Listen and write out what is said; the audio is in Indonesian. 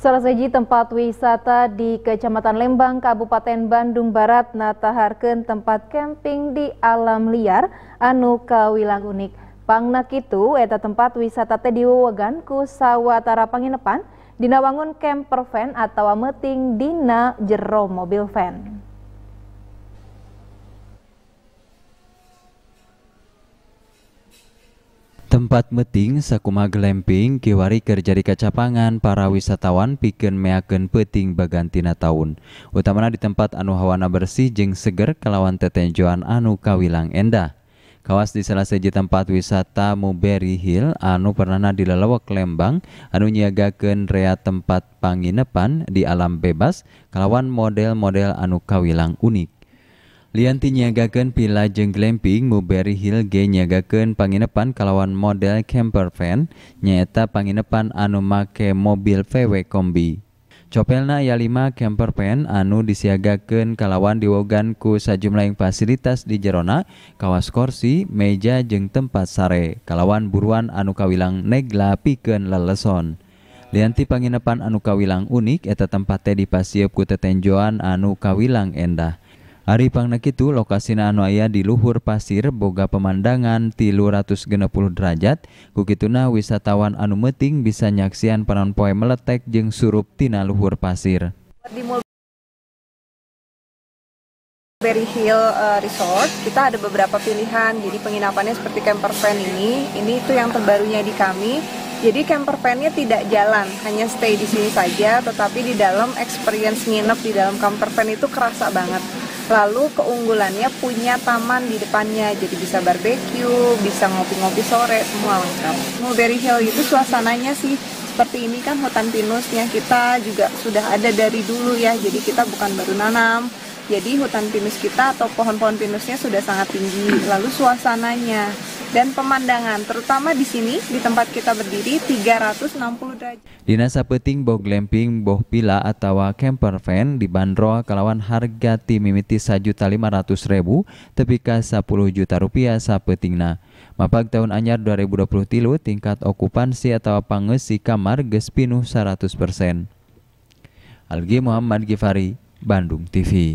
Salah tempat wisata di Kecamatan Lembang, Kabupaten Bandung Barat, nataharken tempat camping di alam liar, anu kawilang unik. Pangnak itu eta tempat wisata tadi diwewegan ku sawatara panginepan, dinawangun camper van atau meting dina jero mobil van. Tempat meting sakuma glamping, kiwari kerja di kacapangan para wisatawan pikir meakeun peting bagantina tahun. Utamana di tempat anu hawana bersih jeng seger kelawan tetenjoan anu kawilang endah. Kawas di salah seji tempat wisata Muberry Hill anu pernah dilalawak Lembang anu nyiagakeun rea tempat panginepan di alam bebas kelawan model-model anu kawilang unik. anti nyagaken pilaajenglamping muberry Hill genyagaken panginepan kalawan model camperfan nyaeta panginepan anu make mobil VW kombi chopelna yalima camperpen anu disigaken kalawan diwoganku sajum lain fasilitas di Jerona Kawaskorsi meja jeng tempat sare kalawan buruan anu Kawilang negla piken leleon lianti panginepan anu Kawilang unik eta tempate dip pasap ku tetenjoan anu kawilang endah Ari Pangnakitu lokasina anu aya di luhur pasir boga pemandangan tilu ratus derajat kukituna wisatawan anu meting bisa nyaksian panon poe meletek jeung surup tina luhur pasir. Berry Hill uh, Resort, kita ada beberapa pilihan. Jadi penginapannya seperti camper van ini, ini itu yang terbarunya di kami. Jadi camper van-nya tidak jalan, hanya stay di sini saja, tetapi di dalam experience nginep di dalam camper van itu kerasa banget. Lalu keunggulannya punya taman di depannya, jadi bisa barbeque, bisa ngopi-ngopi sore, semua lengkap. Mulberry Hill itu suasananya sih seperti ini kan hutan pinusnya kita juga sudah ada dari dulu ya, jadi kita bukan baru nanam. Jadi hutan pinus kita atau pohon-pohon pinusnya sudah sangat tinggi. Lalu suasananya dan pemandangan, terutama di sini di tempat kita berdiri 360 derajat. Dinas Sapeting boh glamping boh pila atau camper van dibanderol kelawan harga timimiti sajuta lima ratus ribu tepika 10 juta rupiah sapetingna. Mapak tahun anyar 2020 tilu tingkat okupansi atau pangesi kamar gespinuh 100%. Algi Muhammad Gifari, Bandung TV.